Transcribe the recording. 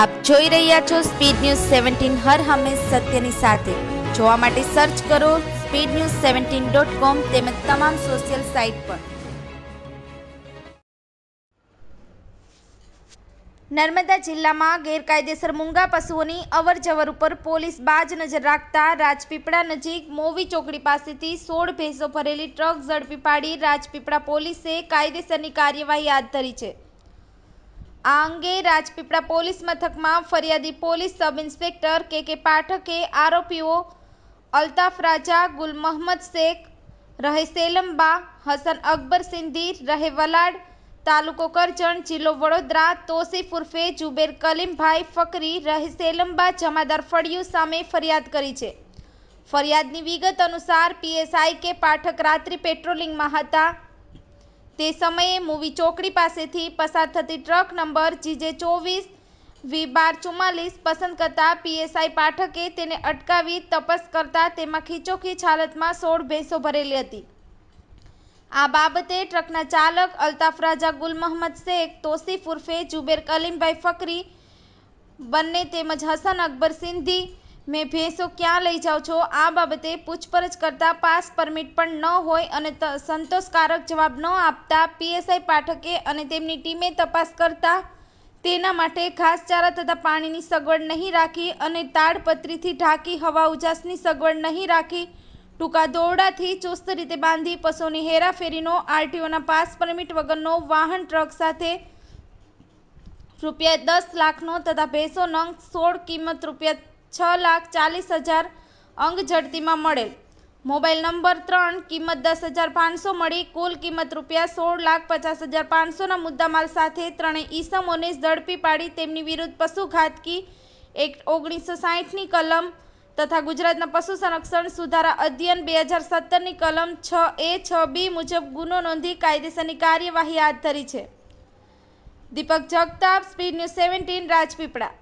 આપ જોઈ રહ્યા છો સ્પીડ ન્યૂઝ સેવન્ટીન હર હંમેશ સત્યની સાથે જોવા માટે સર્ચ કરો speed news seventeen dot com તેમજ તમામ સોશિયલ સાઇટ પર નર્મદા જિલ્લામાં ગેરકાયદેસર મૂંગા પશુઓની અવર જવર ઉપર પોલીસ બાજ નજર રાખતા રાજપીપળા નજીક મોવી ચોકડી પાસેથી સોળ ભેંસો ભરેલી ટ્રક ઝડપી પાડી રાજપીપળા પોલીસે કાયદેસરની કાર્યવાહી હાથ ધરી છે આ અંગે રાજપીપળા પોલીસ મથકમાં ફરિયાદી પોલીસ સબ ઇન્સ્પેક્ટર કે કે પાઠકે આરોપીઓ અલ્તાફ રાજા ગુલ મહંમદ શેખ રહે સેલંબા હસન અકબર સિંધી રહે વલાડ તાલુકો કરજણ જિલ્લો વડોદરા તોસીફ ઉર્ફે જુબેર કલીમભાઈ ફકરી રહે સેલંબા જમાદાર ફળિયું સામે ફરિયાદ કરી છે ફરિયાદની વિગત અનુસાર પીએસઆઈ કે પાઠક રાત્રિ પેટ્રોલિંગમાં હતા તે સમયે મૂવી ચોકડી પાસેથી પસાર થતી ટ્રક નંબર જીજે ચોવીસ વી બાર ચુમ્માલીસ પસંદ કરતા પીએસઆઈ પાઠકે તેને અટકાવી તપાસ કરતા તેમાં ખીચોખીચ હાલતમાં સોળ ભેંસો ભરેલી હતી આ બાબતે ટ્રકના ચાલક અલ્તાફ રાજા ગુલ મહમદ શેખ તોસીફ ઉર્ફે જુબેર કલીમભાઈ ફકરી બંને તેમજ હસન અકબર સિંધી મેં ભેંસો ક્યાં લઈ જાઓ છો આ બાબતે પૂછપરછ કરતા પાસ પરમિટ પણ ન હોય અને સંતોષકારક જવાબ ન આપતા પીએસઆઈ પાઠકે અને તેમની ટીમે તપાસ કરતા તેના માટે ઘાસચારા તથા પાણીની સગવડ નહીં રાખી અને તાડપત્રીથી ઢાંકી હવા ઉજાસની સગવડ નહીં રાખી ટૂંકા દોરડાથી ચુસ્ત રીતે બાંધી પશુની હેરાફેરીનો આરટીઓના પાસ પરમિટ વગરનો વાહન ટ્રક સાથે રૂપિયા દસ લાખનો તથા ભેંસો નંગ સોળ કિંમત રૂપિયા છ લાખ ચાલીસ હજાર અંગ ઝડતીમાં મળેલ મોબાઈલ નંબર ત્રણ કિંમત દસ હજાર પાંચસો મળી કુલ કિંમત રૂપિયા સોળ લાખ પચાસ હજાર પાંચસોના મુદ્દામાલ સાથે ત્રણેય ઈસમોને ઝડપી પાડી તેમની વિરુદ્ધ પશુ ઘાતકી એક ઓગણીસો સાહીઠની કલમ તથા ગુજરાતના પશુ સંરક્ષણ સુધારા અધ્યયન બે હજાર સત્તરની કલમ છ એ છ બી મુજબ ગુનો નોંધી કાયદેસરની કાર્યવાહી હાથ ધરી છે Deepak Jagtap speed news seventeen Rajpipla